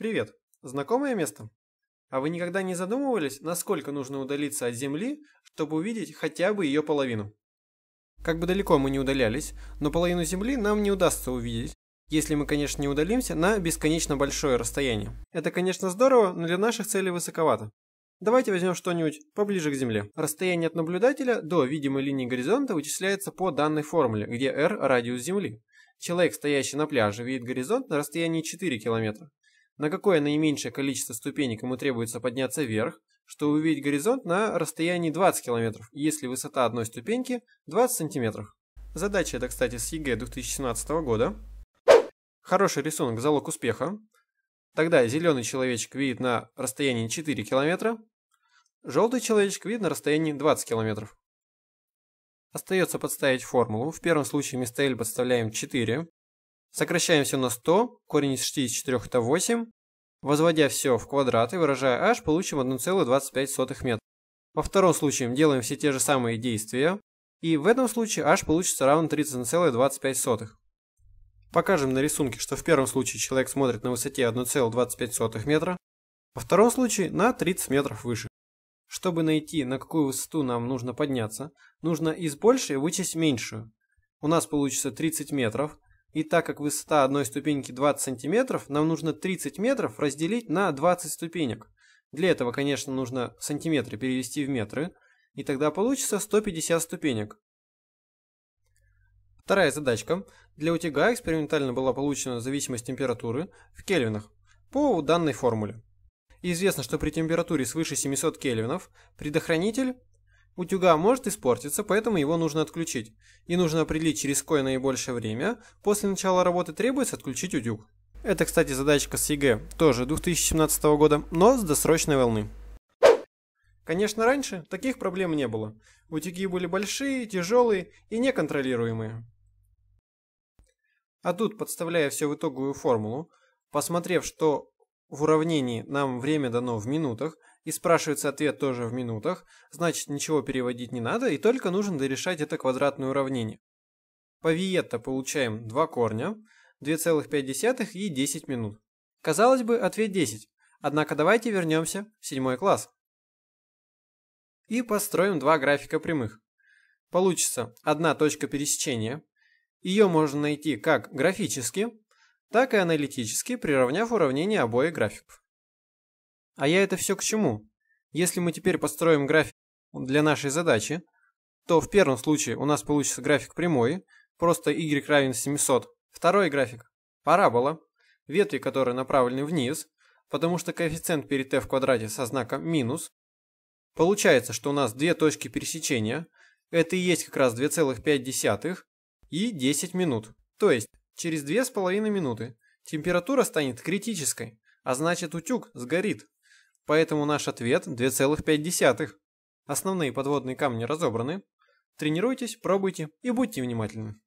Привет. Знакомое место? А вы никогда не задумывались, насколько нужно удалиться от Земли, чтобы увидеть хотя бы ее половину? Как бы далеко мы не удалялись, но половину Земли нам не удастся увидеть, если мы, конечно, не удалимся на бесконечно большое расстояние. Это, конечно, здорово, но для наших целей высоковато. Давайте возьмем что-нибудь поближе к Земле. Расстояние от наблюдателя до видимой линии горизонта вычисляется по данной формуле, где r – радиус Земли. Человек, стоящий на пляже, видит горизонт на расстоянии 4 километра на какое наименьшее количество ступенек ему требуется подняться вверх, чтобы увидеть горизонт на расстоянии 20 км, если высота одной ступеньки 20 см. Задача это, кстати, с ЕГЭ 2017 года. Хороший рисунок – залог успеха. Тогда зеленый человечек видит на расстоянии 4 км, желтый человечек видит на расстоянии 20 км. Остается подставить формулу. В первом случае вместо L подставляем 4, Сокращаем все на 100, корень из 64 это 8. Возводя все в квадрат и выражая h, получим 1,25 метра. Во втором случае делаем все те же самые действия, и в этом случае h получится равно 30,25. Покажем на рисунке, что в первом случае человек смотрит на высоте 1,25 метра, во втором случае на 30 метров выше. Чтобы найти, на какую высоту нам нужно подняться, нужно из большей вычесть меньшую. У нас получится 30 метров, и так как высота одной ступеньки 20 сантиметров, нам нужно 30 метров разделить на 20 ступенек. Для этого, конечно, нужно сантиметры перевести в метры, и тогда получится 150 ступенек. Вторая задачка. Для утяга экспериментально была получена зависимость температуры в кельвинах по данной формуле. Известно, что при температуре свыше 700 кельвинов предохранитель Утюга может испортиться, поэтому его нужно отключить. И нужно определить, через какое наибольшее время после начала работы требуется отключить утюг. Это, кстати, задачка с ЕГЭ, тоже 2017 года, но с досрочной волны. Конечно, раньше таких проблем не было. Утюги были большие, тяжелые и неконтролируемые. А тут, подставляя все в итоговую формулу, посмотрев, что в уравнении нам время дано в минутах, и спрашивается ответ тоже в минутах, значит ничего переводить не надо, и только нужно дорешать это квадратное уравнение. По Виетто получаем два корня, 2,5 и 10 минут. Казалось бы, ответ 10. Однако давайте вернемся в седьмой класс. И построим два графика прямых. Получится одна точка пересечения. Ее можно найти как графически, так и аналитически, приравняв уравнение обоих графиков. А я это все к чему? Если мы теперь построим график для нашей задачи, то в первом случае у нас получится график прямой, просто y равен 700. Второй график – парабола, ветви которой направлены вниз, потому что коэффициент перед t в квадрате со знаком минус. Получается, что у нас две точки пересечения, это и есть как раз 2,5 и 10 минут. То есть, через 2,5 минуты температура станет критической, а значит утюг сгорит. Поэтому наш ответ 2,5. Основные подводные камни разобраны. Тренируйтесь, пробуйте и будьте внимательны.